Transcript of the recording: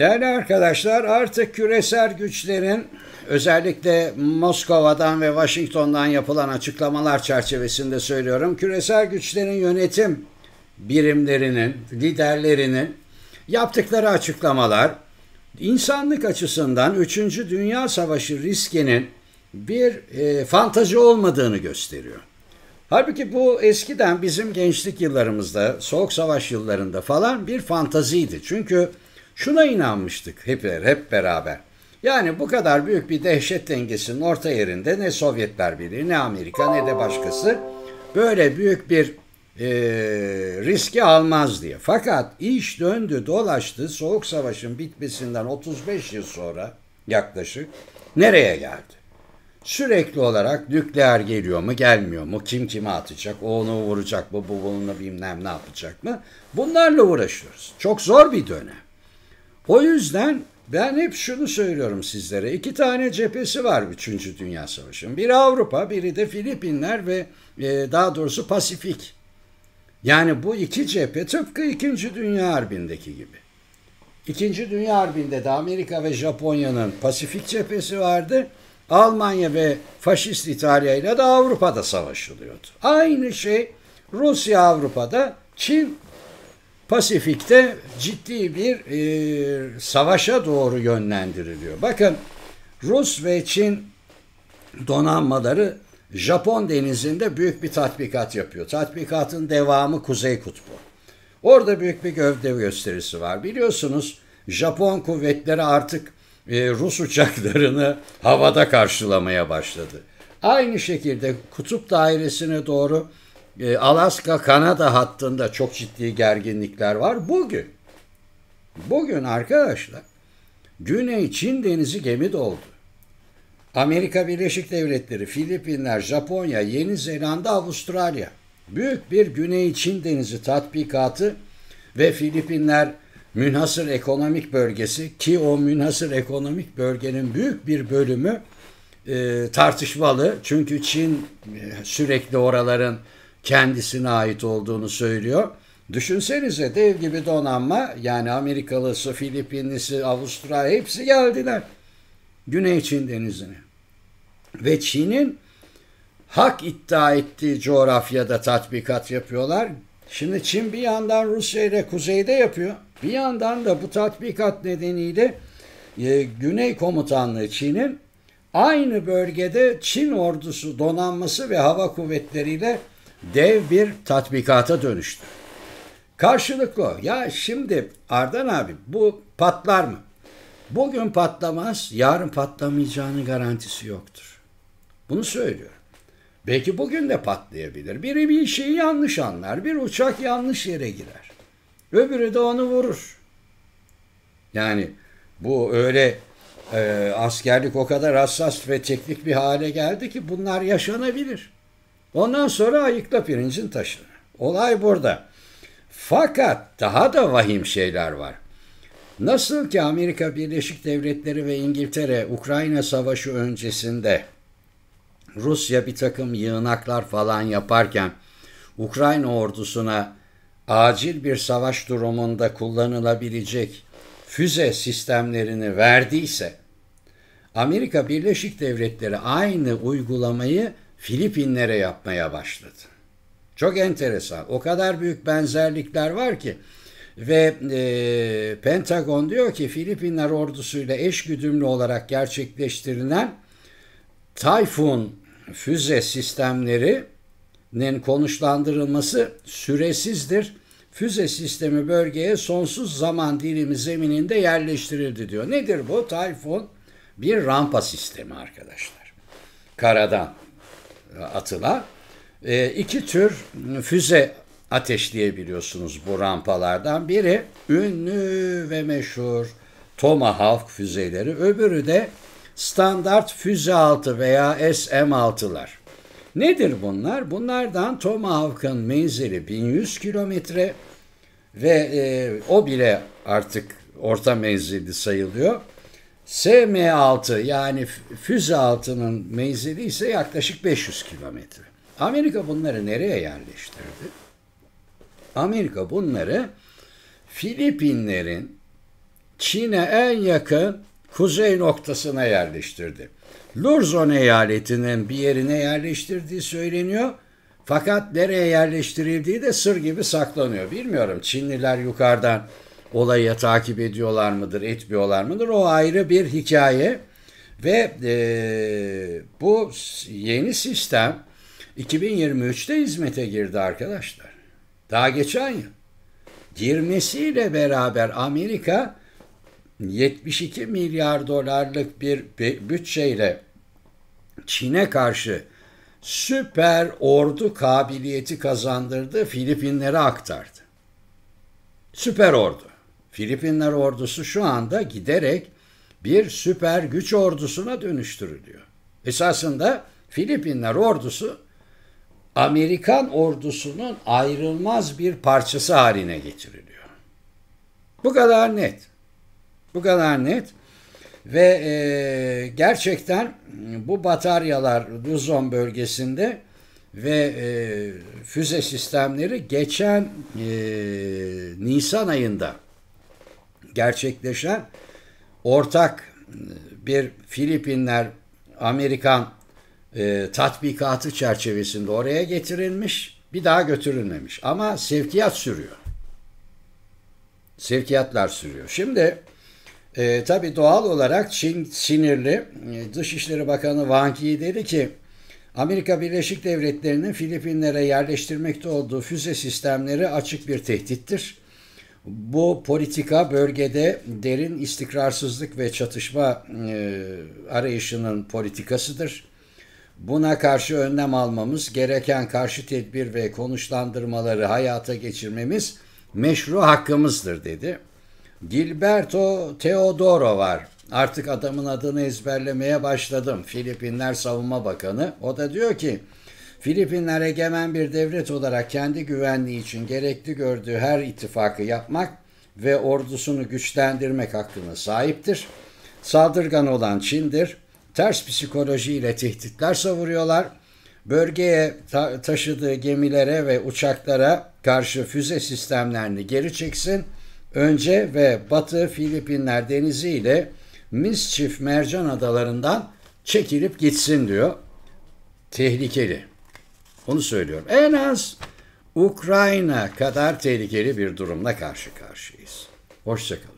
Değerli arkadaşlar artık küresel güçlerin özellikle Moskova'dan ve Washington'dan yapılan açıklamalar çerçevesinde söylüyorum. Küresel güçlerin yönetim birimlerinin, liderlerinin yaptıkları açıklamalar insanlık açısından 3. Dünya Savaşı riskinin bir e, fantazi olmadığını gösteriyor. Halbuki bu eskiden bizim gençlik yıllarımızda, soğuk savaş yıllarında falan bir fantaziydi. Çünkü Şuna inanmıştık hep, hep beraber. Yani bu kadar büyük bir dehşet dengesinin orta yerinde ne Sovyetler Birliği ne Amerika ne de başkası böyle büyük bir e, riski almaz diye. Fakat iş döndü dolaştı Soğuk Savaş'ın bitmesinden 35 yıl sonra yaklaşık nereye geldi? Sürekli olarak nükleer geliyor mu gelmiyor mu kim kime atacak o onu vuracak mı bu bununla bilmem ne yapacak mı bunlarla uğraşıyoruz. Çok zor bir dönem. O yüzden ben hep şunu söylüyorum sizlere. İki tane cephesi var 3. Dünya Savaşı'nın. Biri Avrupa, biri de Filipinler ve e, daha doğrusu Pasifik. Yani bu iki cephe tıpkı 2. Dünya Harbi'ndeki gibi. İkinci Dünya Harbi'nde de Amerika ve Japonya'nın Pasifik cephesi vardı. Almanya ve faşist İtalya ile de Avrupa'da savaşılıyordu. Aynı şey Rusya Avrupa'da, Çin Pasifik'te ciddi bir e, savaşa doğru yönlendiriliyor. Bakın Rus ve Çin donanmaları Japon denizinde büyük bir tatbikat yapıyor. Tatbikatın devamı Kuzey Kutbu. Orada büyük bir gövde gösterisi var. Biliyorsunuz Japon kuvvetleri artık e, Rus uçaklarını havada karşılamaya başladı. Aynı şekilde kutup dairesine doğru e, Alaska-Kanada hattında çok ciddi gerginlikler var. Bugün, bugün arkadaşlar Güney Çin Denizi gemi doldu. Amerika Birleşik Devletleri, Filipinler, Japonya, Yeni Zelanda, Avustralya. Büyük bir Güney Çin Denizi tatbikatı ve Filipinler münhasır ekonomik bölgesi ki o münhasır ekonomik bölgenin büyük bir bölümü e, tartışmalı. Çünkü Çin e, sürekli oraların kendisine ait olduğunu söylüyor. Düşünsenize dev gibi donanma yani Amerikalısı, Filipinlisi, Avustralya hepsi geldiler. Güney Çin denizine. Ve Çin'in hak iddia ettiği coğrafyada tatbikat yapıyorlar. Şimdi Çin bir yandan Rusya ile kuzeyde yapıyor. Bir yandan da bu tatbikat nedeniyle e, Güney Komutanlığı Çin'in aynı bölgede Çin ordusu donanması ve hava kuvvetleriyle dev bir tatbikata dönüştü. Karşılıklı ya şimdi Ardan abi bu patlar mı? Bugün patlamaz, yarın patlamayacağının garantisi yoktur. Bunu söylüyorum. Belki bugün de patlayabilir. Biri bir şeyi yanlış anlar, bir uçak yanlış yere girer. Öbürü de onu vurur. Yani bu öyle e, askerlik o kadar hassas ve teknik bir hale geldi ki bunlar yaşanabilir. Ondan sonra ayıkla pirincin taşını. Olay burada. Fakat daha da vahim şeyler var. Nasıl ki Amerika Birleşik Devletleri ve İngiltere Ukrayna Savaşı öncesinde Rusya bir takım yığınaklar falan yaparken Ukrayna ordusuna acil bir savaş durumunda kullanılabilecek füze sistemlerini verdiyse Amerika Birleşik Devletleri aynı uygulamayı Filipinlere yapmaya başladı. Çok enteresan. O kadar büyük benzerlikler var ki ve e, Pentagon diyor ki Filipinler ordusuyla eş güdümlü olarak gerçekleştirilen Tayfun füze sistemlerinin konuşlandırılması süresizdir. Füze sistemi bölgeye sonsuz zaman dilimi zemininde yerleştirildi diyor. Nedir bu? Tayfun bir rampa sistemi arkadaşlar. Karadan atıla. E, iki tür füze ateşleyebiliyorsunuz bu rampalardan. Biri ünlü ve meşhur Tomahawk füzeleri, öbürü de standart füze altı veya SM-6'lar. Nedir bunlar? Bunlardan Tomahawk'ın menzili 1100 kilometre ve e, o bile artık orta menzilli sayılıyor. SM6 yani füze altının menzili ise yaklaşık 500 kilometre. Amerika bunları nereye yerleştirdi? Amerika bunları Filipinlerin Çin'e en yakın kuzey noktasına yerleştirdi. Luzon eyaletinin bir yerine yerleştirdiği söyleniyor. Fakat nereye yerleştirildiği de sır gibi saklanıyor. Bilmiyorum Çinliler yukarıdan olayı takip ediyorlar mıdır, etmiyorlar mıdır o ayrı bir hikaye. Ve e, bu yeni sistem 2023'te hizmete girdi arkadaşlar. Daha geçen yıl. Girmesiyle beraber Amerika 72 milyar dolarlık bir bütçeyle Çin'e karşı süper ordu kabiliyeti kazandırdı, Filipinlere aktardı. Süper ordu. Filipinler ordusu şu anda giderek bir süper güç ordusuna dönüştürülüyor. Esasında Filipinler ordusu Amerikan ordusunun ayrılmaz bir parçası haline getiriliyor. Bu kadar net. Bu kadar net. Ve e, gerçekten bu bataryalar Luzon bölgesinde ve e, füze sistemleri geçen e, Nisan ayında gerçekleşen ortak e, bir Filipinler Amerikan e, tatbikatı çerçevesinde oraya getirilmiş bir daha götürülmemiş ama sevkiyat sürüyor. Sevkiyatlar sürüyor. Şimdi e, tabii doğal olarak Çin sinirli. E, Dışişleri Bakanı Wang Yi dedi ki Amerika Birleşik Devletleri'nin Filipinlere yerleştirmekte olduğu füze sistemleri açık bir tehdittir. Bu politika bölgede derin istikrarsızlık ve çatışma e, arayışının politikasıdır. Buna karşı önlem almamız, gereken karşı tedbir ve konuşlandırmaları hayata geçirmemiz meşru hakkımızdır dedi. Gilberto Teodoro var. Artık adamın adını ezberlemeye başladım. Filipinler Savunma Bakanı. O da diyor ki Filipinler egemen bir devlet olarak kendi güvenliği için gerekli gördüğü her ittifakı yapmak ve ordusunu güçlendirmek hakkına sahiptir. Saldırgan olan Çin'dir. Ters psikolojiyle tehditler savuruyorlar. Bölgeye ta- taşıdığı gemilere ve uçaklara karşı füze sistemlerini geri çeksin. Önce ve Batı Filipinler denizi ile Mischief Mercan adalarından çekilip gitsin diyor. Tehlikeli. Onu söylüyorum. En az Ukrayna kadar tehlikeli bir durumla karşı karşıyayız. Hoşçakalın.